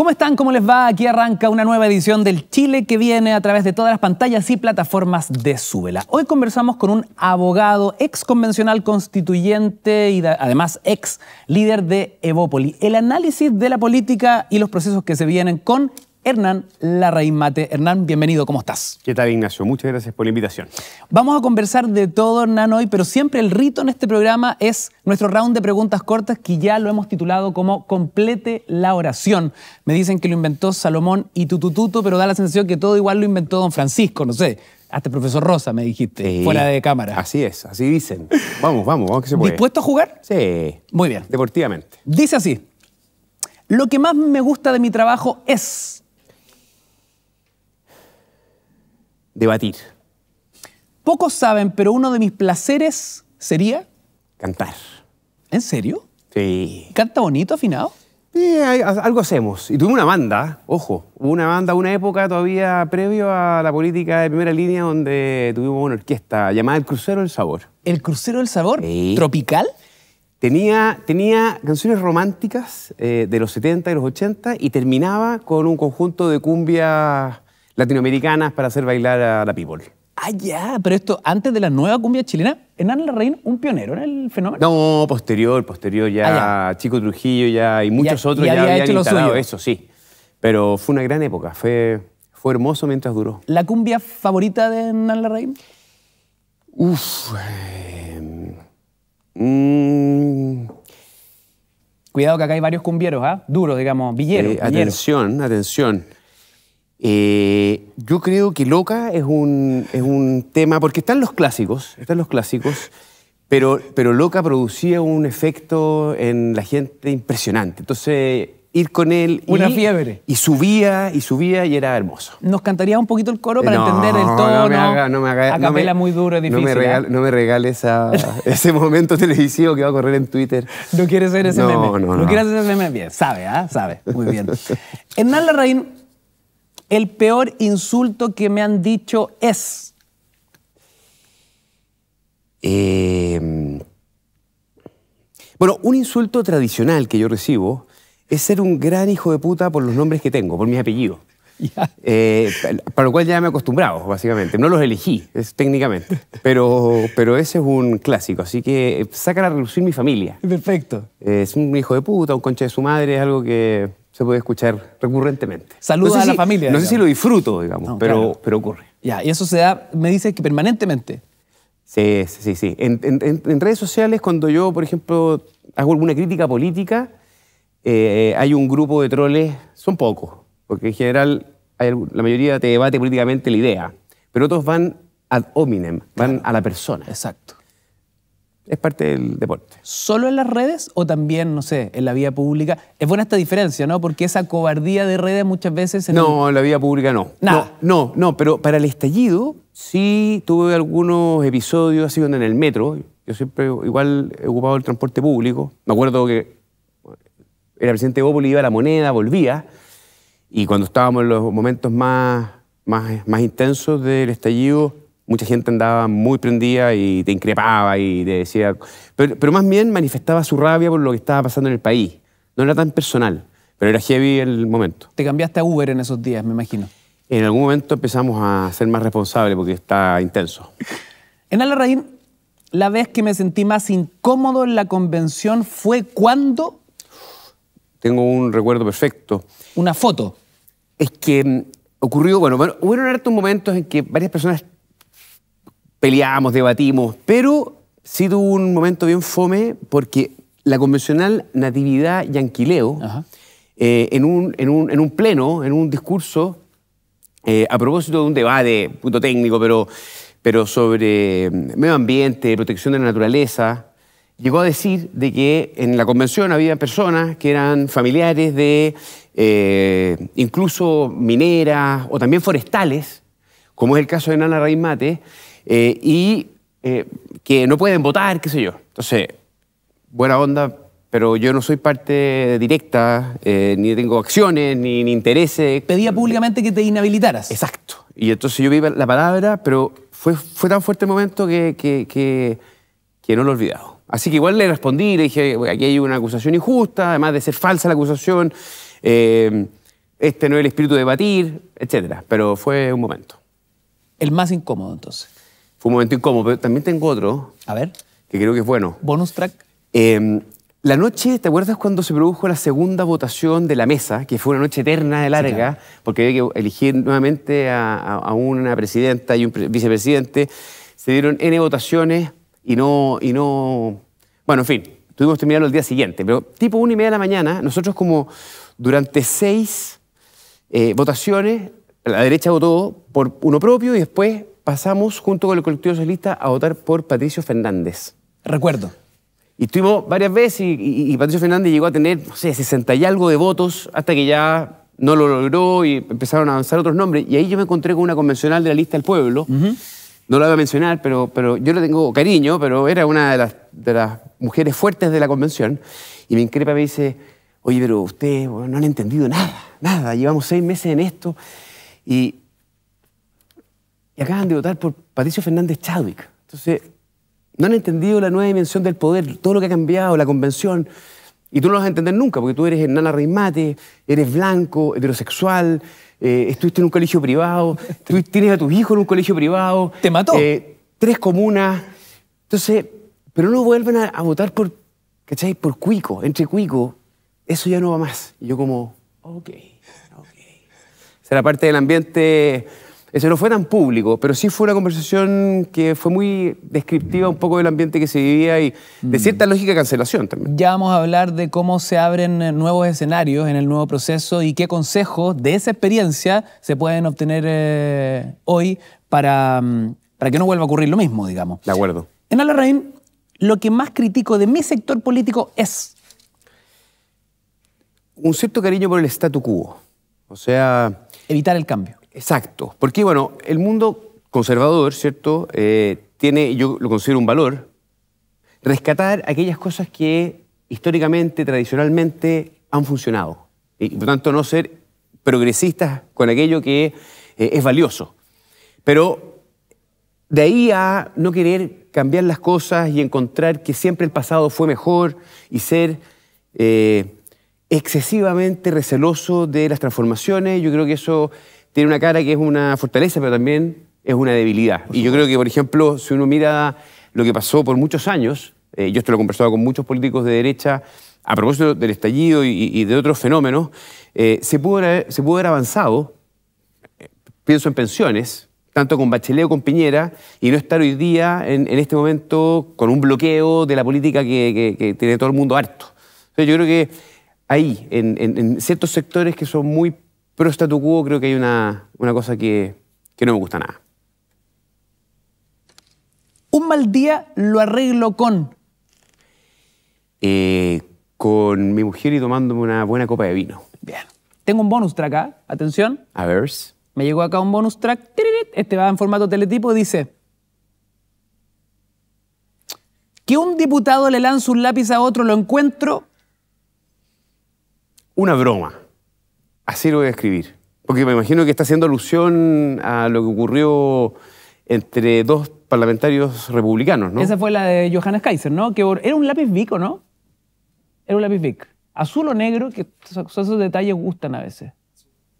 ¿Cómo están? ¿Cómo les va? Aquí arranca una nueva edición del Chile que viene a través de todas las pantallas y plataformas de Súbela. Hoy conversamos con un abogado ex convencional constituyente y además ex líder de Evópoli. El análisis de la política y los procesos que se vienen con Hernán Larraín Mate. Hernán, bienvenido, ¿cómo estás? ¿Qué tal, Ignacio? Muchas gracias por la invitación. Vamos a conversar de todo, Hernán, hoy, pero siempre el rito en este programa es nuestro round de preguntas cortas que ya lo hemos titulado como Complete la oración. Me dicen que lo inventó Salomón y Tutututo, pero da la sensación que todo igual lo inventó don Francisco, no sé. Hasta el profesor Rosa, me dijiste, fuera de cámara. Así es, así dicen. Vamos, vamos, vamos que se puede. ¿Dispuesto a jugar? Sí. Muy bien. Deportivamente. Dice así. Lo que más me gusta de mi trabajo es... debatir. Pocos saben, pero uno de mis placeres sería... Cantar. ¿En serio? Sí. ¿Canta bonito, afinado? Sí, algo hacemos. Y tuvimos una banda, ojo, una banda, una época todavía previo a la política de primera línea donde tuvimos una orquesta llamada El Crucero del Sabor. ¿El Crucero del Sabor? ¿Tropical? Tenía, tenía canciones románticas eh, de los 70 y los 80 y terminaba con un conjunto de cumbias latinoamericanas para hacer bailar a la people. Ah, ya, pero esto antes de la nueva cumbia chilena, Hernán Larraín, un pionero en el fenómeno. No, posterior, posterior ya, ah, Chico Trujillo ya y muchos otros ya, habían hecho eso, sí. Pero fue una gran época, fue, fue hermoso mientras duró. ¿La cumbia favorita de Hernán Larraín? Uf. Eh, mm. Cuidado que acá hay varios cumbieros, ¿ah? Duros, digamos, villeros. Eh, villero. Atención, atención. Eh, yo creo que Loca es un, tema, porque están los clásicos, están los clásicos, pero, pero Loca producía un efecto en la gente impresionante. Entonces, ir con él. Una y, fiebre. Y subía, y subía, y era hermoso. ¿Nos cantaría un poquito el coro para entender el tono? No me haga, no me haga. no me, muy ¿ah? No me regales ese momento televisivo que va a correr en Twitter. No quieres ser ese meme. No, quieres no. ese meme. Bien, sabe, ¿ah? Sabe. Muy bien. Hernán Larraín el peor insulto que me han dicho es. Eh, bueno, un insulto tradicional que yo recibo es ser un gran hijo de puta por los nombres que tengo, por mis apellidos. Eh, para lo cual ya me he acostumbrado, básicamente. No los elegí, es, técnicamente. Pero, pero ese es un clásico, así que eh, saca a relucir mi familia. Perfecto. es un hijo de puta, un concha de su madre, es algo que se puede escuchar recurrentemente. Saludos a la familia. No sé si lo disfruto, digamos, pero, pero ocurre. Ya, y eso se da, me dices que permanentemente. Sí, sí, sí. En, redes sociales, cuando yo, por ejemplo, hago alguna crítica política, eh, hay un grupo de troles, son pocos, porque en general la mayoría te debate políticamente la idea, pero otros van ad hominem, van a la persona. Exacto es parte del deporte. ¿Solo en las redes o también, no sé, en la vía pública? Es buena esta diferencia, ¿no? Porque esa cobardía de redes muchas veces... no, en la vía pública no. No, no, no, pero para el estallido sí tuve algunos episodios así donde en el metro, yo siempre igual he ocupado el transporte público, me acuerdo que era presidente Bópoli, iba a la moneda, volvía, y cuando estábamos en los momentos más, más, más intensos del estallido mucha gente andaba muy prendida y te increpaba y te decía... Pero, más bien manifestaba su rabia por lo que estaba pasando en el país. No era tan personal, pero era heavy el momento. Te cambiaste a Uber en esos días, me imagino. En algún momento empezamos a ser más responsables porque está intenso. En Alarraín, la vez que me sentí más incómodo en la convención fue cuando... Tengo un recuerdo perfecto. Una foto. Es que mm, ocurrió, bueno, bueno hubieron hartos momentos en que varias personas peleamos, debatimos, pero sí sido un momento bien fome porque la convencional Natividad Yanquileo, eh, en, un, pleno, en un discurso, eh, a propósito de un debate, punto técnico, pero, pero sobre mm, medio ambiente, protección de la naturaleza, llegó a decir de que en la convención había personas que eran familiares de eh, incluso mineras o también forestales, como es el caso de Nana Raimate, eh, y eh, que no pueden votar, qué sé yo. Entonces, buena onda, pero yo no soy parte directa, eh, ni tengo acciones, ni, intereses. Pedía públicamente que te inhabilitaras. Exacto. Y entonces yo vi la palabra, pero fue, fue tan fuerte el momento que, que, no lo he olvidado. Así que igual le respondí, le dije, aquí hay una acusación injusta, además de ser falsa la acusación, este no es el espíritu de debatir etc. Pero fue un momento. El más incómodo entonces. Fue un momento incómodo, pero también tengo otro. A ver. Que creo que es bueno. Bonus track. Em, la noche, ¿te acuerdas cuando se produjo la segunda votación de la mesa, que fue una noche eterna de larga, porque había que elegir nuevamente a, una presidenta y un vicepresidente? Se dieron N votaciones y no, y no... Bueno, en fin, tuvimos que terminarlo el día siguiente, pero tipo una y media de la mañana, nosotros como durante seis eh, votaciones, la derecha votó por uno propio y después pasamos junto con el colectivo socialista a votar por Patricio Fernández. Recuerdo. Y estuvimos varias veces y, Patricio Fernández llegó a tener, no sé, 60 y algo de votos hasta que ya no lo logró y empezaron a avanzar otros nombres. Y ahí yo me encontré con una convencional de la lista del pueblo. No la voy a mencionar, pero, pero yo le tengo cariño, pero era una de las, de las mujeres fuertes de la convención. Y me increpa, me dice, oye, pero usted no han entendido nada, nada. Llevamos seis meses en esto. Y, acaban de votar por Patricio Fernández Chadwick. Entonces, no han entendido la nueva dimensión del poder, todo lo que ha cambiado, la convención. Y tú no lo vas a entender nunca, porque tú eres Nana Reimate, eres blanco, heterosexual, eh, estuviste en un colegio privado, tienes a tus hijos en un colegio privado. Te mató. Eh, tres comunas. Entonces, pero no vuelven a, votar por, ¿cachai? Por cuico, entre cuico. Eso ya no va más. Y yo como, ok, ok. Será parte del ambiente ese no fue tan público, pero sí fue una conversación que fue muy descriptiva un poco del ambiente que se vivía y de mm. cierta lógica de cancelación también. Ya vamos a hablar de cómo se abren eh, nuevos escenarios en el nuevo proceso y qué consejos de esa experiencia se pueden obtener eh, hoy para, mm, para que no vuelva a ocurrir lo mismo, digamos. De acuerdo. En Alarraín, lo que más critico de mi sector político es... Un cierto cariño por el statu quo. O sea... Evitar el cambio Exacto, porque bueno, el mundo conservador, ¿cierto? Eh, tiene, yo lo considero un valor, rescatar aquellas cosas que históricamente, tradicionalmente han funcionado. Y por tanto no ser progresistas con aquello que eh, es valioso. Pero de ahí a no querer cambiar las cosas y encontrar que siempre el pasado fue mejor y ser eh, excesivamente receloso de las transformaciones, yo creo que eso tiene una cara que es una fortaleza, pero también es una debilidad. Y yo creo que, por ejemplo, si uno mira lo que pasó por muchos años, eh, yo esto lo he conversado con muchos políticos de derecha, a propósito del estallido y, de otros fenómenos, eh, se, pudo haber, se pudo avanzado, eh, pienso en pensiones, tanto con Bachelet o con Piñera, y no estar hoy día, en, este momento, con un bloqueo de la política que, tiene todo el mundo harto. yo creo que ahí, en, en ciertos sectores que son muy pero statu quo creo que hay una, cosa que, no me gusta nada. Un mal día lo arreglo con... Eh, con mi mujer y tomándome una buena copa de vino. Bien. Tengo un bonus track acá. ¿ah? Atención. A ver. Me llegó acá un bonus track. Este va en formato teletipo. Dice... Que un diputado le lanza un lápiz a otro, lo encuentro... Una broma. Así lo voy a escribir. Porque me imagino que está haciendo alusión a lo que ocurrió entre dos parlamentarios republicanos, ¿no? Esa fue la de Johannes Kaiser, ¿no? Que era un lápiz Vic, no? Era un lápiz Vic. Azul o negro, que esos, detalles gustan a veces.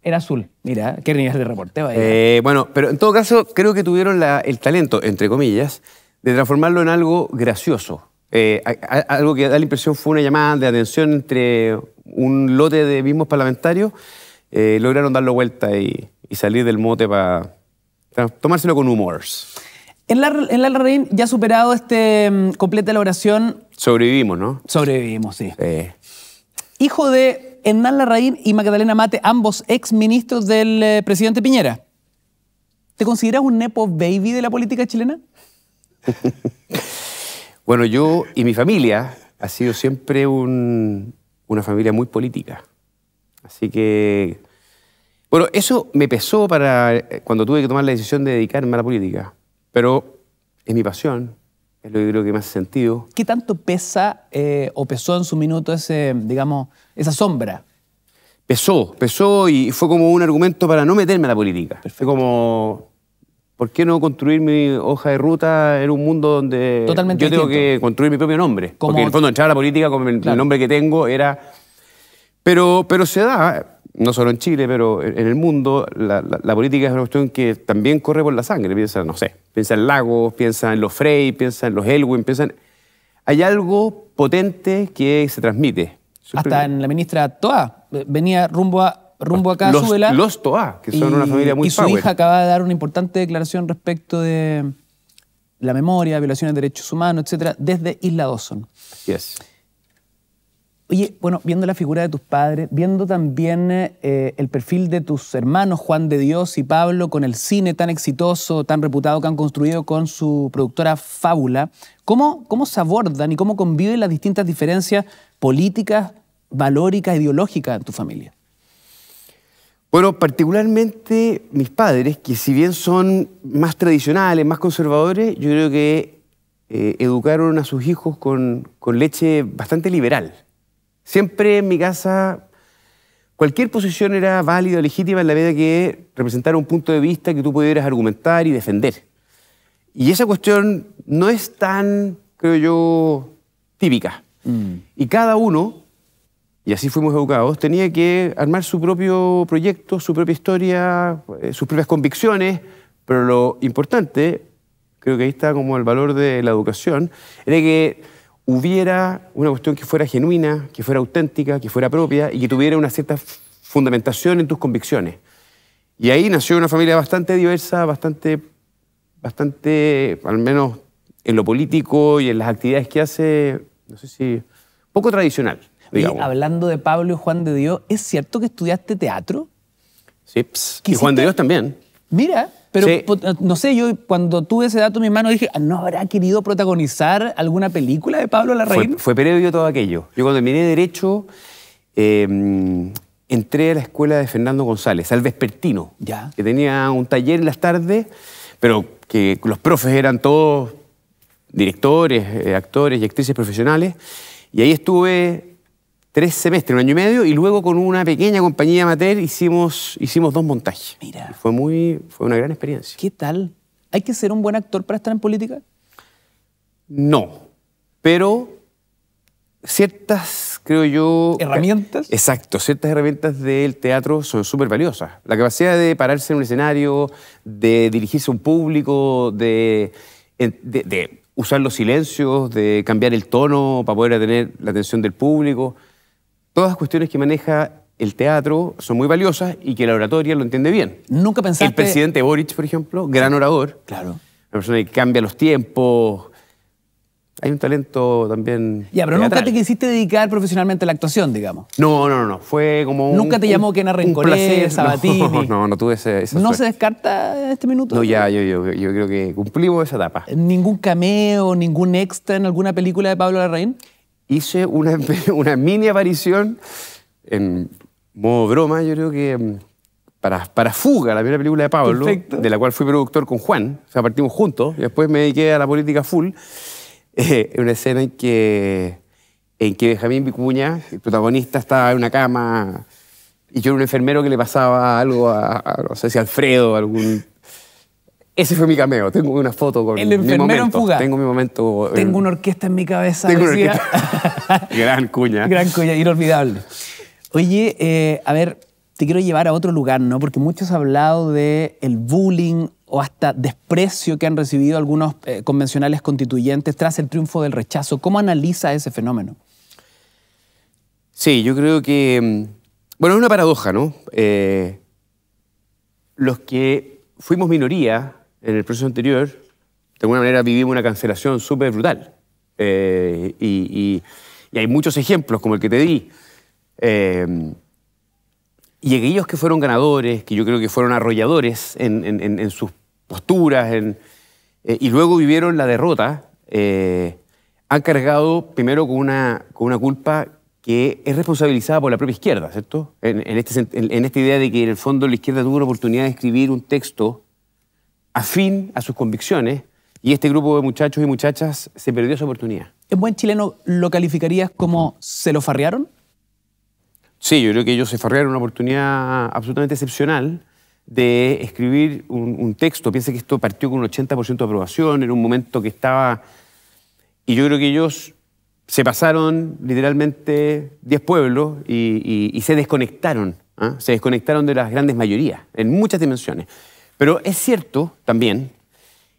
Era azul. Mira, qué nivel de reporteo a Eh, bueno, pero en todo caso, creo que tuvieron el talento, entre comillas, de transformarlo en algo gracioso. Eh, algo que da la impresión fue una llamada de atención entre un lote de mismos parlamentarios eh, lograron darlo vuelta y, salir del mote para tomárselo con humor. En la, en la Larraín, ya superado este mm, completa completa oración. Sobrevivimos, ¿no? Sobrevivimos, sí. Hijo de Hernán Larraín y Magdalena Mate, ambos ex ministros del eh, presidente Piñera. ¿Te consideras un nepo baby de la política chilena? bueno, yo y mi familia ha sido siempre una familia muy política. Así que, bueno, eso me pesó para eh, cuando tuve que tomar la decisión de dedicarme a la política. Pero es mi pasión, es lo que creo que me hace sentido. ¿Qué tanto pesa eh, o pesó en su minuto ese, digamos, esa sombra? Pesó, pesó y fue como un argumento para no meterme a la política. Fue como, ¿por qué no construir mi hoja de ruta en un mundo donde yo tengo que construir mi propio nombre? Porque en el fondo entrar a la política con el nombre que tengo era pero, pero se da, no solo en Chile, pero en el mundo, la, política es una cuestión que también corre por la sangre. Piensa, no sé, piensa en Lagos, piensa en los Frey, piensa en los Elwin, piensa en... Hay algo potente que se transmite. Hasta en la ministra Toa, venía rumbo a rumbo acá los, Súbela. Los Toa, que son una familia muy Y su hija acaba de dar una importante declaración respecto de la memoria, violaciones de derechos humanos, etcétera, desde Isla Dawson. Yes. Oye, bueno, viendo la figura de tus padres, viendo también eh, eh, el perfil de tus hermanos Juan de Dios y Pablo con el cine tan exitoso, tan reputado que han construido con su productora Fábula, ¿cómo, cómo se abordan y cómo conviven las distintas diferencias políticas, valóricas, ideológicas en tu familia? Bueno, particularmente mis padres, que si bien son más tradicionales, más conservadores, yo creo que eh, educaron a sus hijos con, con leche bastante liberal. Siempre en mi casa cualquier posición era válida o legítima en la medida que representara un punto de vista que tú pudieras argumentar y defender. Y esa cuestión no es tan, creo yo, típica. Mm. Y cada uno, y así fuimos educados, tenía que armar su propio proyecto, su propia historia, eh, sus propias convicciones, pero lo importante, creo que ahí está como el valor de la educación, era que hubiera una cuestión que fuera genuina, que fuera auténtica, que fuera propia y que tuviera una cierta fundamentación en tus convicciones. Y ahí nació una familia bastante diversa, bastante, bastante al menos en lo político y en las actividades que hace, no sé si, poco tradicional. hablando de Pablo y Juan de Dios, ¿es cierto que estudiaste teatro? Sí, y Juan de Dios también. Mira, pero eh, no sé, yo cuando tuve ese dato en mi mano dije, ah, ¿no habrá querido protagonizar alguna película de Pablo Larraín? Fue, fue previo todo aquello. Yo cuando terminé Derecho, em, entré a la escuela de Fernando González, al vespertino, que tenía un taller en las tardes, pero que los profes eran todos directores, eh, actores y actrices profesionales. Y ahí estuve tres semestres, un año y medio, y luego con una pequeña compañía amateur hicimos, hicimos dos montajes. Mira. fue, muy, fue una gran experiencia. ¿Qué tal? ¿Hay que ser un buen actor para estar en política? No, pero ciertas, creo yo... ¿Herramientas? Exacto, ciertas herramientas del teatro son súper valiosas. La capacidad de pararse en un escenario, de dirigirse a un público, de, de, de usar los silencios, de cambiar el tono para poder tener la atención del público Todas las cuestiones que maneja el teatro son muy valiosas y que la oratoria lo entiende bien. Nunca pensaste... El presidente Boric, por ejemplo, gran orador. Claro. Una persona que cambia los tiempos, hay un talento también. Ya, pero nunca te quisiste dedicar profesionalmente a la actuación, digamos. No, no, no, Fue como un. Nunca te llamó que era Sabatini. No, no, tuve ese. ¿No se descarta este minuto? No, ya, yo, yo, yo creo que cumplimos esa etapa. ¿Ningún cameo, ningún extra en alguna película de Pablo Larraín? hice una, mini aparición en modo broma, yo creo que mm, para, para Fuga, la primera película de Pablo, de la cual fui productor con Juan, o sea, partimos juntos, y después me dediqué a la política full, en eh, una escena en que, en que Benjamín Vicuña, el protagonista, estaba en una cama y yo era un enfermero que le pasaba algo a, no sé si Alfredo, algún ese fue mi cameo. Tengo una foto con El enfermero momento. en fuga. Tengo mi momento. Eh, tengo una orquesta en mi cabeza. Gran cuña. Gran cuña, inolvidable. Oye, eh, a ver, te quiero llevar a otro lugar, ¿no? Porque muchos han hablado de el bullying o hasta desprecio que han recibido algunos eh, convencionales constituyentes tras el triunfo del rechazo. ¿Cómo analiza ese fenómeno? Sí, yo creo que. Mm, bueno, es una paradoja, ¿no? los que fuimos minoría en el proceso anterior, de alguna manera vivimos una cancelación súper brutal. Eh, y, hay muchos ejemplos, como el que te di. Eh, y aquellos que fueron ganadores, que yo creo que fueron arrolladores en, sus posturas, eh, y luego vivieron la derrota, han cargado primero con una, con una culpa que es responsabilizada por la propia izquierda, ¿cierto? En, en, este esta idea de que en el fondo la izquierda tuvo la oportunidad de escribir un texto afín a sus convicciones y este grupo de muchachos y muchachas se perdió esa oportunidad. ¿En buen chileno lo calificarías como se lo farrearon? Sí, yo creo que ellos se farrearon una oportunidad absolutamente excepcional de escribir un, texto. Piensa que esto partió con un 80% de aprobación en un momento que estaba... Y yo creo que ellos se pasaron literalmente 10 pueblos y, se desconectaron, ¿ah? se desconectaron de las grandes mayorías en muchas dimensiones. Pero es cierto también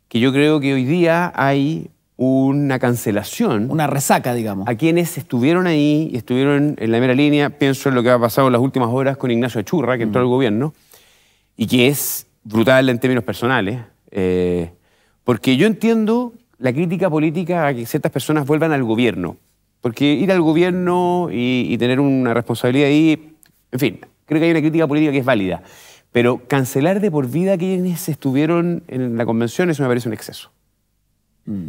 que yo creo que hoy día hay una cancelación. Una resaca, digamos. A quienes estuvieron ahí y estuvieron en la primera línea, pienso en lo que ha pasado en las últimas horas con Ignacio Churra, que entró al gobierno, y que es brutal en términos personales, eh, porque yo entiendo la crítica política a que ciertas personas vuelvan al gobierno, porque ir al gobierno y, y tener una responsabilidad ahí, en fin, creo que hay una crítica política que es válida. Pero cancelar de por vida a quienes estuvieron en la convención, eso me parece un exceso. Mm.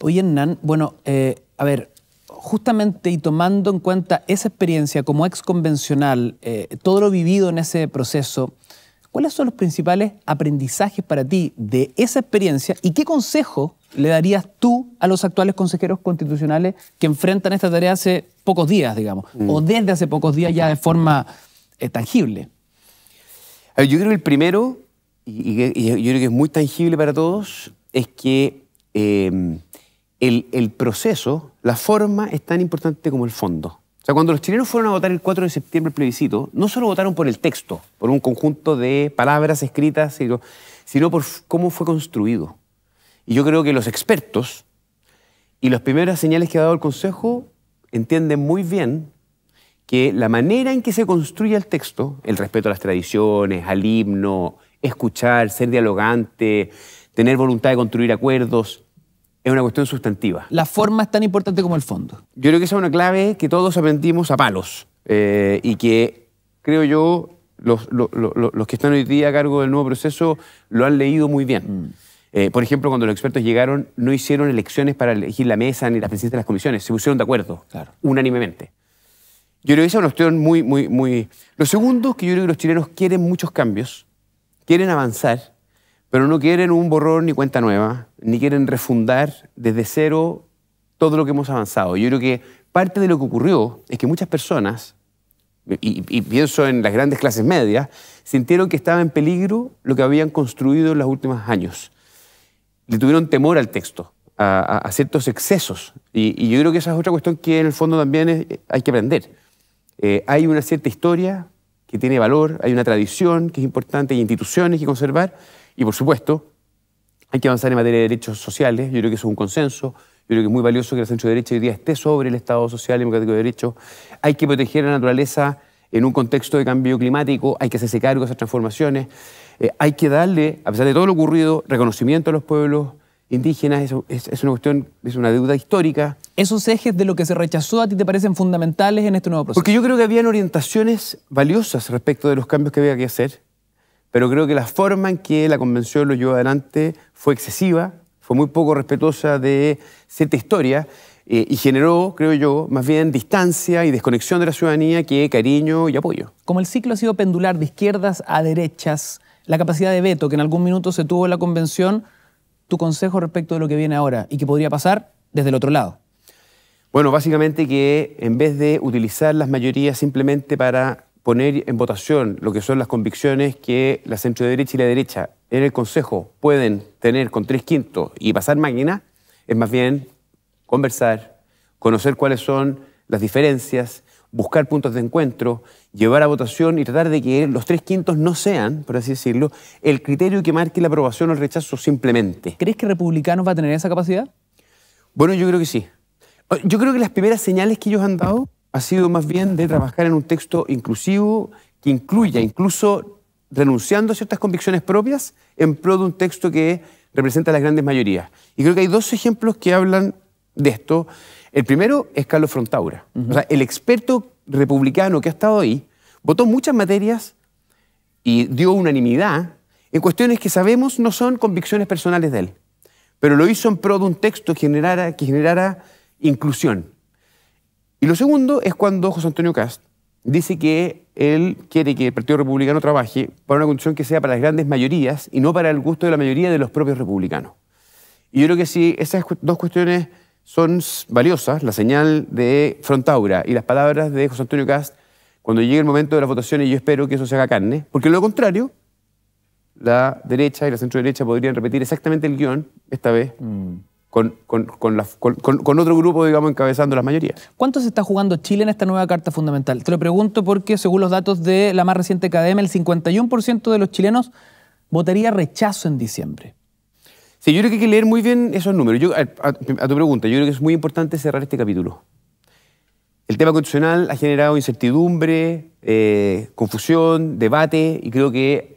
Oye, Hernán, bueno, eh, a ver, justamente y tomando en cuenta esa experiencia como ex convencional, eh, todo lo vivido en ese proceso, ¿cuáles son los principales aprendizajes para ti de esa experiencia y qué consejo le darías tú a los actuales consejeros constitucionales que enfrentan esta tarea hace pocos días, digamos, mm. o desde hace pocos días ya de forma eh, tangible? yo creo que el primero, y, yo creo que es muy tangible para todos, es que em, el, proceso, la forma, es tan importante como el fondo. O sea, cuando los chilenos fueron a votar el 4 de septiembre el plebiscito, no solo votaron por el texto, por un conjunto de palabras escritas, sino, sino por cómo fue construido. Y yo creo que los expertos y las primeras señales que ha dado el Consejo entienden muy bien que la manera en que se construye el texto, el respeto a las tradiciones, al himno, escuchar, ser dialogante, tener voluntad de construir acuerdos, es una cuestión sustantiva. La forma es tan importante como el fondo. Yo creo que esa es una clave que todos aprendimos a palos eh, y que creo yo los, que están hoy día a cargo del nuevo proceso lo han leído muy bien. Mm. Eh, por ejemplo, cuando los expertos llegaron, no hicieron elecciones para elegir la mesa ni la presidencia de las comisiones, se pusieron de acuerdo, claro. unánimemente. Yo creo que esa es una cuestión muy, muy, muy... Lo segundo es que yo creo que los chilenos quieren muchos cambios, quieren avanzar, pero no quieren un borrón ni cuenta nueva, ni quieren refundar desde cero todo lo que hemos avanzado. Yo creo que parte de lo que ocurrió es que muchas personas, y, pienso en las grandes clases medias, sintieron que estaba en peligro lo que habían construido en los últimos años. Le tuvieron temor al texto, a, ciertos excesos. Y, y, yo creo que esa es otra cuestión que en el fondo también eh, hay que aprender. Eh, hay una cierta historia que tiene valor, hay una tradición que es importante, hay instituciones que conservar y, por supuesto, hay que avanzar en materia de derechos sociales. Yo creo que eso es un consenso. Yo creo que es muy valioso que el centro de Derecho hoy día esté sobre el Estado social y democrático de derecho. Hay que proteger la naturaleza en un contexto de cambio climático, hay que hacerse cargo de esas transformaciones. Eh, hay que darle, a pesar de todo lo ocurrido, reconocimiento a los pueblos indígenas, es, una cuestión, es una deuda histórica. ¿Esos ejes de lo que se rechazó a ti te parecen fundamentales en este nuevo proceso? Porque yo creo que habían orientaciones valiosas respecto de los cambios que había que hacer, pero creo que la forma en que la convención lo llevó adelante fue excesiva, fue muy poco respetuosa de cierta historia eh, y generó, creo yo, más bien distancia y desconexión de la ciudadanía que cariño y apoyo. Como el ciclo ha sido pendular de izquierdas a derechas, la capacidad de veto que en algún minuto se tuvo en la convención tu consejo respecto de lo que viene ahora y que podría pasar desde el otro lado? Bueno, básicamente que en vez de utilizar las mayorías simplemente para poner en votación lo que son las convicciones que la centro derecha y la derecha en el Consejo pueden tener con tres quintos y pasar máquina, es más bien conversar, conocer cuáles son las diferencias, buscar puntos de encuentro, llevar a votación y tratar de que los tres quintos no sean, por así decirlo, el criterio que marque la aprobación o el rechazo simplemente. ¿Crees que Republicanos va a tener esa capacidad? Bueno, yo creo que sí. Yo creo que las primeras señales que ellos han dado ha sido más bien de trabajar en un texto inclusivo que incluya, incluso renunciando a ciertas convicciones propias, en pro de un texto que representa a las grandes mayorías. Y creo que hay dos ejemplos que hablan de esto. El primero es Carlos Frontaura. O sea, el experto republicano que ha estado ahí votó muchas materias y dio unanimidad en cuestiones que sabemos no son convicciones personales de él, pero lo hizo en pro de un texto que generara, inclusión. Y lo segundo es cuando José Antonio Cast dice que él quiere que el Partido Republicano trabaje para una condición que sea para las grandes mayorías y no para el gusto de la mayoría de los propios republicanos. Y yo creo que si esas dos cuestiones son valiosas la señal de Frontaura y las palabras de José Antonio Cast cuando llegue el momento de las votaciones, y yo espero que eso se haga carne, porque lo contrario, la derecha y la centro-derecha podrían repetir exactamente el guión, esta vez, mm. con, otro grupo, digamos, encabezando las mayorías. ¿Cuánto se está jugando Chile en esta nueva Carta Fundamental? Te lo pregunto porque, según los datos de la más reciente academia, el 51% de los chilenos votaría rechazo en diciembre. Sí, yo creo que hay que leer muy bien esos números. a, tu pregunta, yo creo que es muy importante cerrar este capítulo. El tema constitucional ha generado incertidumbre, eh, confusión, debate, y creo que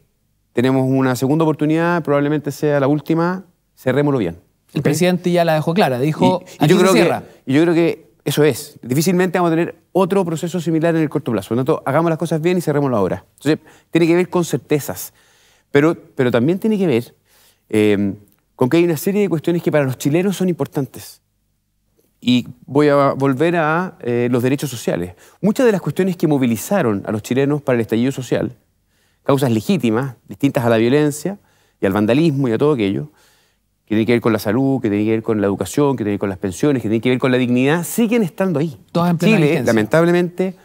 tenemos una segunda oportunidad, probablemente sea la última, cerrémoslo bien. El presidente ya la dejó clara, dijo, y, yo creo Que, y yo creo que eso es. Difícilmente vamos a tener otro proceso similar en el corto plazo. Por lo hagamos las cosas bien y cerrémoslo ahora. Entonces, tiene que ver con certezas, pero, pero también tiene que ver... Eh, aunque hay una serie de cuestiones que para los chilenos son importantes. Y voy a volver a eh, los derechos sociales. Muchas de las cuestiones que movilizaron a los chilenos para el estallido social, causas legítimas, distintas a la violencia y al vandalismo y a todo aquello, que tiene que ver con la salud, que tiene que ver con la educación, que tiene que ver con las pensiones, que tiene que ver con la dignidad, siguen estando ahí. Chile, lamentablemente,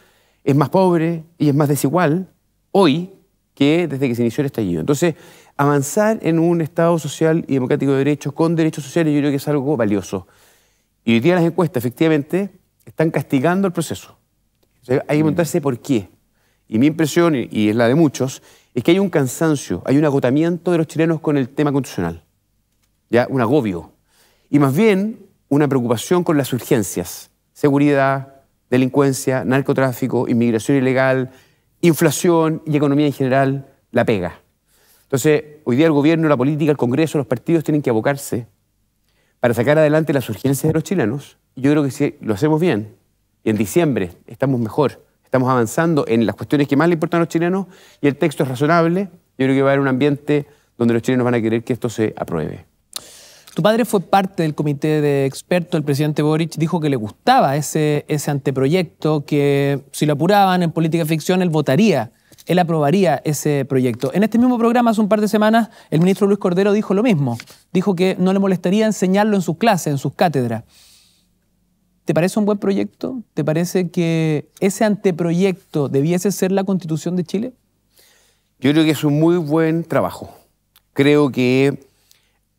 es más pobre y es más desigual hoy que desde que se inició el estallido. Entonces, avanzar en un Estado social y democrático de derechos, con derechos sociales, yo creo que es algo valioso. Y hoy día las encuestas, efectivamente, están castigando el proceso. hay que preguntarse mm. por qué. Y mi impresión, y es la de muchos, es que hay un cansancio, hay un agotamiento de los chilenos con el tema constitucional. Ya, un agobio. Y más bien, una preocupación con las urgencias. Seguridad, delincuencia, narcotráfico, inmigración ilegal, inflación y economía en general, la pega. Entonces, hoy día el gobierno, la política, el Congreso, los partidos tienen que abocarse para sacar adelante las urgencias de los chilenos. Yo creo que si lo hacemos bien, y en diciembre estamos mejor, estamos avanzando en las cuestiones que más le importan a los chilenos y el texto es razonable, yo creo que va a haber un ambiente donde los chilenos van a querer que esto se apruebe. Tu padre fue parte del comité de expertos, el presidente Boric dijo que le gustaba ese, ese anteproyecto, que si lo apuraban en política ficción él votaría él aprobaría ese proyecto. En este mismo programa, hace un par de semanas, el ministro Luis Cordero dijo lo mismo. Dijo que no le molestaría enseñarlo en sus clases, en sus cátedras. ¿Te parece un buen proyecto? ¿Te parece que ese anteproyecto debiese ser la constitución de Chile? Yo creo que es un muy buen trabajo. Creo que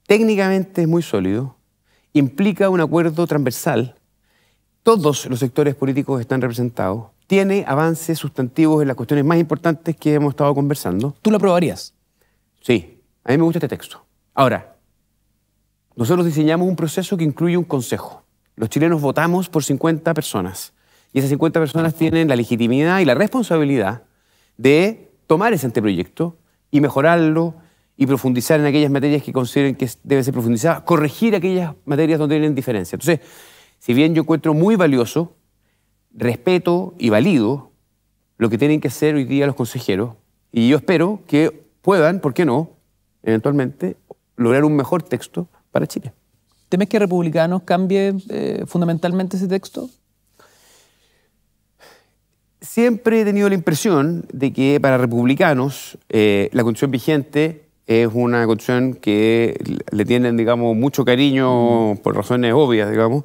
técnicamente es muy sólido, implica un acuerdo transversal. Todos los sectores políticos están representados tiene avances sustantivos en las cuestiones más importantes que hemos estado conversando. ¿Tú lo aprobarías? Sí, a mí me gusta este texto. Ahora, nosotros diseñamos un proceso que incluye un consejo. Los chilenos votamos por 50 personas y esas 50 personas tienen la legitimidad y la responsabilidad de tomar ese anteproyecto y mejorarlo y profundizar en aquellas materias que consideren que deben ser profundizadas, corregir aquellas materias donde tienen diferencia. Entonces, si bien yo encuentro muy valioso respeto y valido lo que tienen que hacer hoy día los consejeros. Y yo espero que puedan, ¿por qué no?, eventualmente lograr un mejor texto para Chile. ¿Temes que Republicanos cambie eh, fundamentalmente ese texto? Siempre he tenido la impresión de que para republicanos eh, la condición vigente es una condición que le tienen, digamos, mucho cariño mm. por razones obvias, digamos.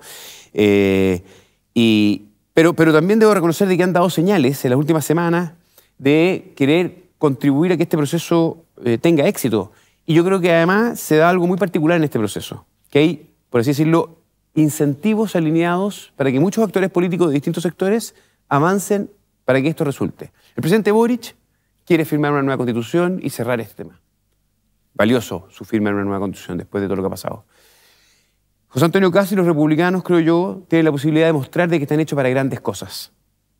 Eh, y, pero, también debo reconocer de que han dado señales en las últimas semanas de querer contribuir a que este proceso eh, tenga éxito. Y yo creo que además se da algo muy particular en este proceso, que hay, por así decirlo, incentivos alineados para que muchos actores políticos de distintos sectores avancen para que esto resulte. El presidente Boric quiere firmar una nueva constitución y cerrar este tema. Valioso su firma en una nueva constitución después de todo lo que ha pasado. José Antonio Kast y los republicanos, creo yo, tienen la posibilidad de mostrar de que están hechos para grandes cosas.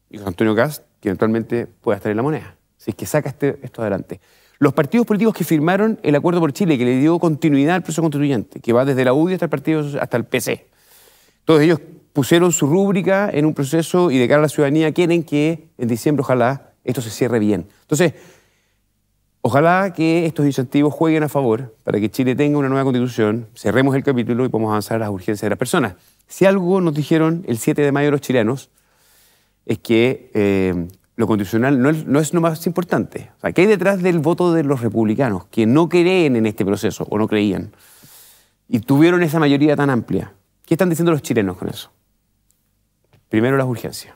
Y José Antonio Kast que eventualmente pueda estar en la moneda, si es que saca este, esto adelante. Los partidos políticos que firmaron el acuerdo por Chile, que le dio continuidad al proceso constituyente, que va desde la UDI hasta el partido, hasta el PC. Todos ellos pusieron su rúbrica en un proceso y de cara a la ciudadanía quieren que en diciembre, ojalá, esto se cierre bien. Entonces, Ojalá que estos incentivos jueguen a favor para que Chile tenga una nueva constitución, cerremos el capítulo y podamos avanzar a las urgencias de las personas. Si algo nos dijeron el 7 de mayo los chilenos, es que eh, lo constitucional no es, lo más importante. O ¿qué hay detrás del voto de los republicanos que no creen en este proceso o no creían? Y tuvieron esa mayoría tan amplia. ¿Qué están diciendo los chilenos con eso? Primero las urgencias.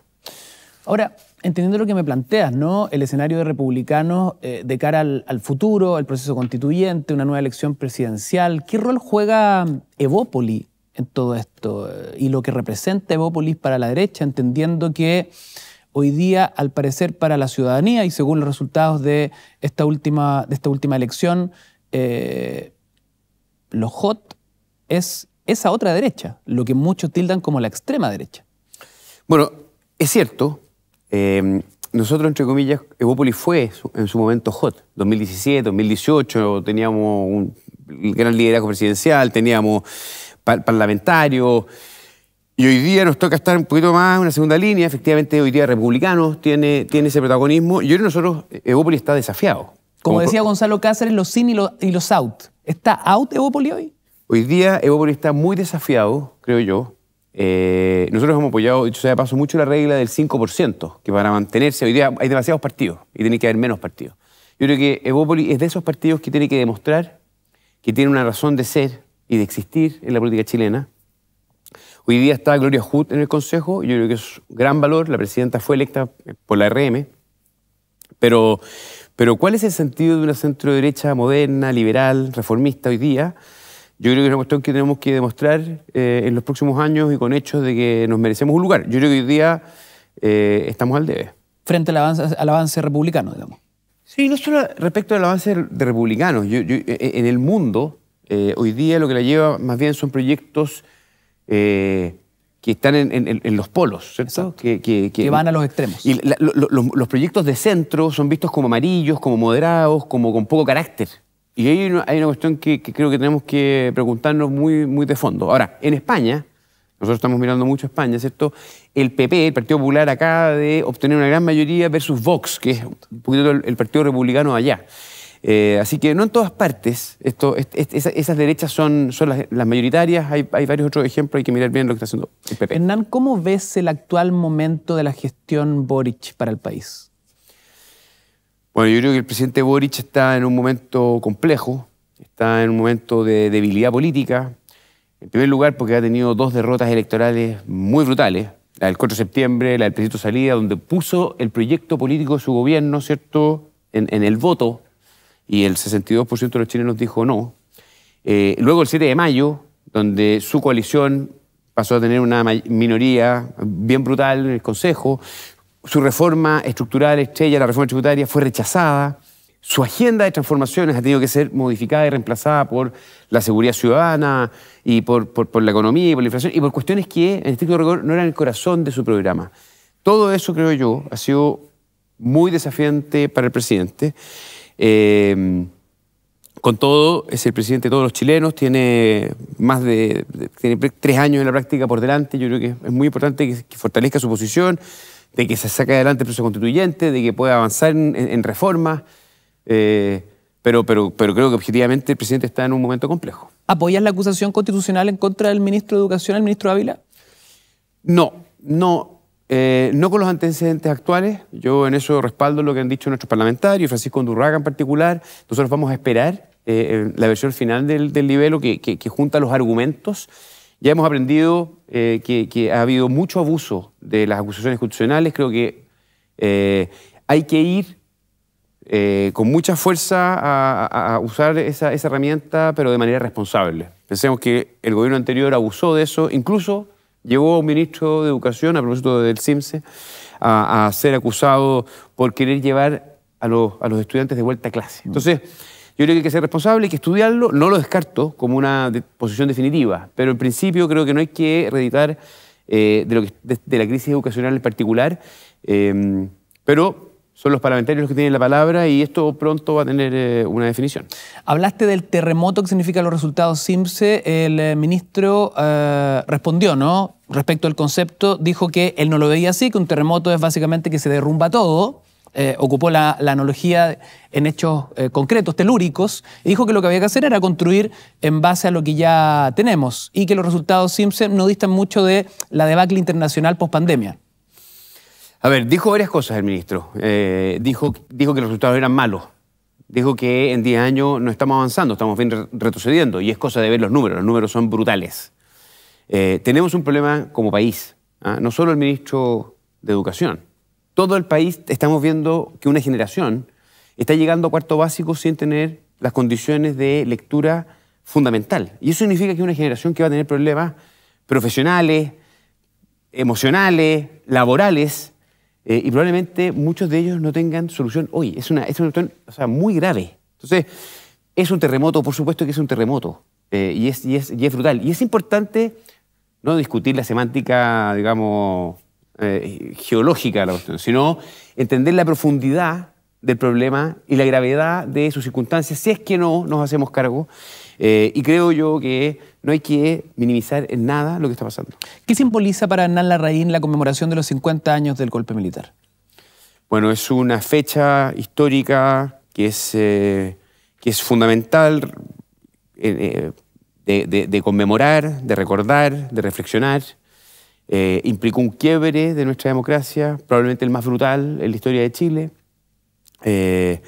Ahora, entendiendo lo que me planteas, ¿no? El escenario de republicanos eh, de cara al, futuro, al proceso constituyente, una nueva elección presidencial. ¿Qué rol juega Evópoli en todo esto eh, y lo que representa Evópolis para la derecha, entendiendo que hoy día, al parecer, para la ciudadanía y según los resultados de esta última, de esta última elección, eh, lo hot es esa otra derecha, lo que muchos tildan como la extrema derecha. Bueno, es cierto, Em, nosotros, entre comillas, Evópolis fue en su momento hot. 2017, 2018, teníamos un gran liderazgo presidencial, teníamos parlamentario. parlamentarios. Y hoy día nos toca estar un poquito más en una segunda línea. Efectivamente, hoy día Republicanos tiene, tiene ese protagonismo. Y hoy nosotros, Evópolis está desafiado. Como, decía Gonzalo Cáceres, los in y los, out. ¿Está out Evópolis hoy? Hoy día Evópolis está muy desafiado, creo yo. Eh, nosotros hemos apoyado, dicho sea de paso, mucho la regla del 5%, que para mantenerse hoy día hay demasiados partidos y tiene que haber menos partidos. Yo creo que Evópolis es de esos partidos que tiene que demostrar que tiene una razón de ser y de existir en la política chilena. Hoy día está Gloria Hood en el Consejo, yo creo que es gran valor, la presidenta fue electa por la RM, pero, pero ¿cuál es el sentido de una centro derecha moderna, liberal, reformista hoy día? Yo creo que es una cuestión que tenemos que demostrar eh, en los próximos años y con hechos de que nos merecemos un lugar. Yo creo que hoy día eh, estamos al debe. Frente al avance, al avance republicano, digamos. Sí, no solo respecto al avance de republicanos. E, e, en el mundo, eh, hoy día lo que la lleva más bien son proyectos que están en, los polos, ¿cierto? Que, van a los extremos. Y los proyectos de centro son vistos como amarillos, como moderados, como con poco carácter. Y ahí hay una, cuestión que, creo que tenemos que preguntarnos muy, muy de fondo. Ahora, en España, nosotros estamos mirando mucho España, ¿cierto? El PP, el Partido Popular, acaba de obtener una gran mayoría versus Vox, que es un poquito el, Partido Republicano allá. Eh, así que no en todas partes esto, esas derechas son, son las, mayoritarias. Hay, hay, varios otros ejemplos, hay que mirar bien lo que está haciendo el PP. Hernán, ¿cómo ves el actual momento de la gestión Boric para el país? Bueno, yo creo que el presidente Boric está en un momento complejo, está en un momento de debilidad política. En primer lugar, porque ha tenido dos derrotas electorales muy brutales. La del 4 de septiembre, la del plebiscito salida, donde puso el proyecto político de su gobierno, ¿cierto?, en, el voto. Y el 62% de los chilenos dijo no. Eh, luego el 7 de mayo, donde su coalición pasó a tener una minoría bien brutal en el Consejo. Su reforma estructural estrella, la reforma tributaria, fue rechazada. Su agenda de transformaciones ha tenido que ser modificada y reemplazada por la seguridad ciudadana y por, la economía y por la inflación y por cuestiones que, en estricto rigor, no eran el corazón de su programa. Todo eso, creo yo, ha sido muy desafiante para el presidente. Eh, con todo, es el presidente de todos los chilenos, tiene más de, tres años en la práctica por delante. Yo creo que es muy importante que fortalezca su posición de que se saque adelante el proceso constituyente, de que pueda avanzar en, reformas. Eh, pero, pero, pero creo que objetivamente el presidente está en un momento complejo. ¿Apoyas la acusación constitucional en contra del ministro de Educación, el ministro Ávila? No, no. Eh, no con los antecedentes actuales. Yo en eso respaldo lo que han dicho nuestros parlamentarios, Francisco Undurraga en particular. Nosotros vamos a esperar eh, la versión final del, del libelo que, que junta los argumentos. Ya hemos aprendido eh, que, ha habido mucho abuso de las acusaciones constitucionales. Creo que eh, hay que ir eh, con mucha fuerza a, usar esa, herramienta, pero de manera responsable. Pensemos que el gobierno anterior abusó de eso, incluso llevó a un ministro de Educación, a propósito del CIMSE, a, ser acusado por querer llevar a los, a los estudiantes de vuelta a clase. Mm. Entonces, yo creo que hay que ser responsable, hay que estudiarlo, no lo descarto como una posición definitiva, pero en principio creo que no hay que reeditar eh, de, lo de, la crisis educacional en particular, em, pero son los parlamentarios los que tienen la palabra y esto pronto va a tener eh, una definición. Hablaste del terremoto que significa los resultados SIMSE. El eh, ministro respondió, ¿no? Respecto al concepto, dijo que él no lo veía así, que un terremoto es básicamente que se derrumba todo eh, ocupó la, analogía en hechos eh, concretos, telúricos, y dijo que lo que había que hacer era construir en base a lo que ya tenemos y que los resultados Simpson no distan mucho de la debacle internacional post A ver, dijo varias cosas el ministro. Eh, dijo, dijo que los resultados eran malos. Dijo que en 10 años no estamos avanzando, estamos retrocediendo y es cosa de ver los números. Los números son brutales. tenemos un problema como país, ¿ah? no solo el ministro de Educación todo el país estamos viendo que una generación está llegando a cuarto básico sin tener las condiciones de lectura fundamental. Y eso significa que una generación que va a tener problemas profesionales, emocionales, laborales, eh, y probablemente muchos de ellos no tengan solución hoy. Es una, es sea, muy grave. Entonces, es un terremoto, por supuesto que es un terremoto, eh, y, es, y es brutal. Y es importante no discutir la semántica, digamos, eh, geológica la cuestión, sino entender la profundidad del problema y la gravedad de sus circunstancias, si es que no nos hacemos cargo. Eh, y creo yo que no hay que minimizar en nada lo que está pasando. ¿Qué simboliza para Hernán Larraín la conmemoración de los 50 años del golpe militar? Bueno, es una fecha histórica que es, eh, que es fundamental de, de conmemorar, de recordar, de reflexionar. Eh, implicó un quiebre de nuestra democracia, probablemente el más brutal en la historia de Chile. Eh,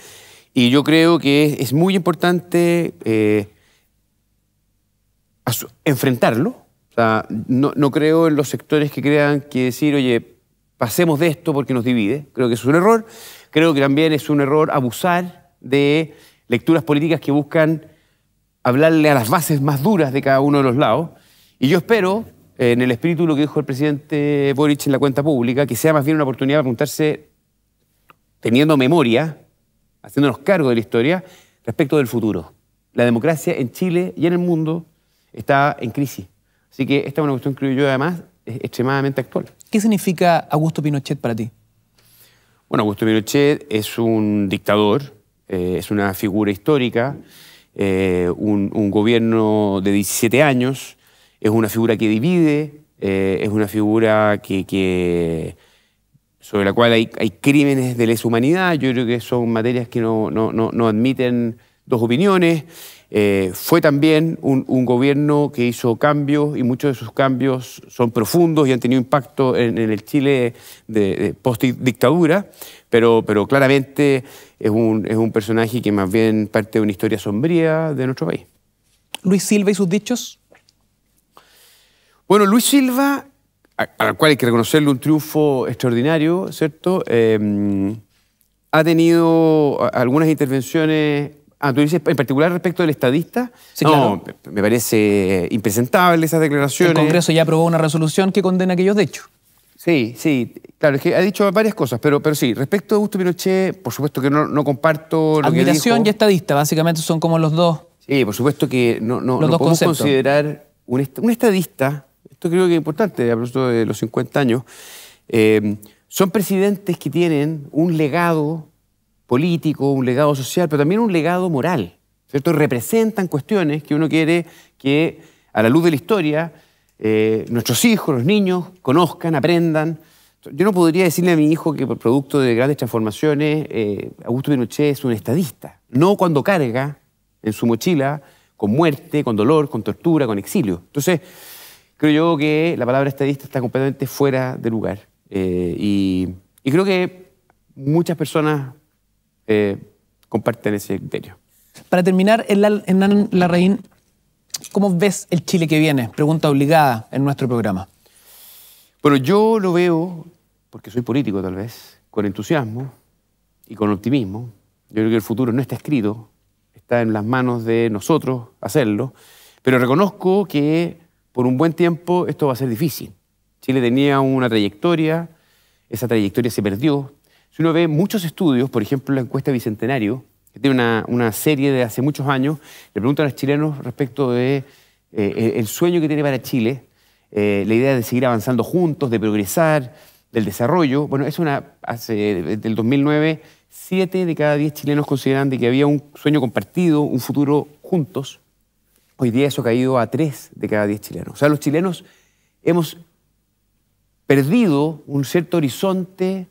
y yo creo que es muy importante eh, enfrentarlo. no, creo en los sectores que crean que decir, oye, pasemos de esto porque nos divide. Creo que es un error. Creo que también es un error abusar de lecturas políticas que buscan hablarle a las bases más duras de cada uno de los lados. Y yo espero en el espíritu lo que dijo el presidente Boric en la cuenta pública, que sea más bien una oportunidad para preguntarse, teniendo memoria, haciéndonos cargo de la historia, respecto del futuro. La democracia en Chile y en el mundo está en crisis. Así que esta es una cuestión, creo yo, además, es extremadamente actual. ¿Qué significa Augusto Pinochet para ti? Bueno, Augusto Pinochet es un dictador, eh, es una figura histórica, eh, un, un, gobierno de 17 años es una figura que divide, eh, es una figura que, sobre la cual hay, crímenes de lesa humanidad. Yo creo que son materias que no, admiten dos opiniones. Eh, fue también un, gobierno que hizo cambios y muchos de sus cambios son profundos y han tenido impacto en, el Chile de, post-dictadura, pero, pero claramente es un, es un personaje que más bien parte de una historia sombría de nuestro país. Luis Silva y sus dichos. Bueno, Luis Silva, al cual hay que reconocerle un triunfo extraordinario, ¿cierto? Em, ha tenido algunas intervenciones ah, dices en particular respecto del estadista. Sí, me parece impresentable esas declaraciones. El Congreso ya aprobó una resolución que condena aquellos de hecho. Sí, sí, claro, es que ha dicho varias cosas, pero, pero sí, respecto a Augusto Pinochet, por supuesto que no, comparto lo Admiración que y estadista, básicamente son como los dos. Sí, por supuesto que no, no, podemos considerar un, estadista esto creo que es importante a propósito de los 50 años, eh, son presidentes que tienen un legado político, un legado social, pero también un legado moral, ¿cierto? Representan cuestiones que uno quiere que, a la luz de la historia, eh, nuestros hijos, los niños, conozcan, aprendan. Yo no podría decirle a mi hijo que por producto de grandes transformaciones, eh, Augusto Pinochet es un estadista. No cuando carga en su mochila con muerte, con dolor, con tortura, con exilio. Entonces, creo yo que la palabra estadista está completamente fuera de lugar. Eh, y, creo que muchas personas eh, comparten ese criterio. Para terminar, Hernán Larraín, ¿cómo ves el Chile que viene? Pregunta obligada en nuestro programa. Bueno, yo lo veo, porque soy político tal vez, con entusiasmo y con optimismo. Yo creo que el futuro no está escrito, está en las manos de nosotros hacerlo, pero reconozco que por un buen tiempo esto va a ser difícil. Chile tenía una trayectoria, esa trayectoria se perdió. Si uno ve muchos estudios, por ejemplo la encuesta Bicentenario, que tiene una, serie de hace muchos años, le preguntan a los chilenos respecto de eh, el sueño que tiene para Chile, eh, la idea de seguir avanzando juntos, de progresar, del desarrollo. Bueno, es una, hace, desde el 2009, 7 de cada 10 chilenos consideran que había un sueño compartido, un futuro juntos. Hoy día eso ha caído a tres de cada diez chilenos. O sea, los chilenos hemos perdido un cierto horizonte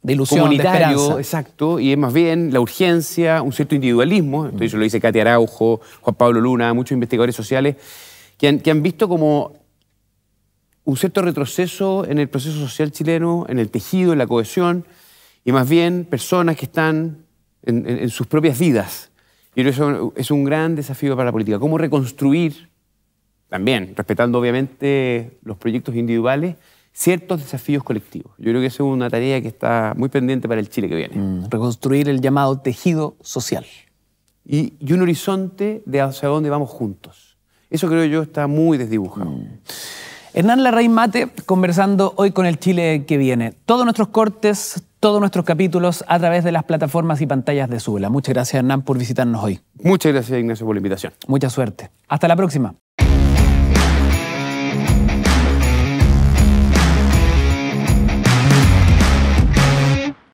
de ilusión, comunitario, exacto, y es más bien la urgencia, un cierto individualismo, entonces lo dice Katy Araujo, Juan Pablo Luna, muchos investigadores sociales, que han, visto como un cierto retroceso en el proceso social chileno, en el tejido, en la cohesión, y más bien personas que están en sus propias vidas, y eso es un gran desafío para la política. ¿Cómo reconstruir, también respetando obviamente los proyectos individuales, ciertos desafíos colectivos? Yo creo que esa es una tarea que está muy pendiente para el Chile que viene. Mm. Reconstruir el llamado tejido social. Y, un horizonte de hacia dónde vamos juntos. Eso creo yo está muy desdibujado. Mm. Hernán Larraín Mate conversando hoy con el Chile que viene. Todos nuestros cortes, todos nuestros capítulos a través de las plataformas y pantallas de Zubela. Muchas gracias, Hernán, por visitarnos hoy. Muchas gracias, Ignacio, por la invitación. Mucha suerte. Hasta la próxima.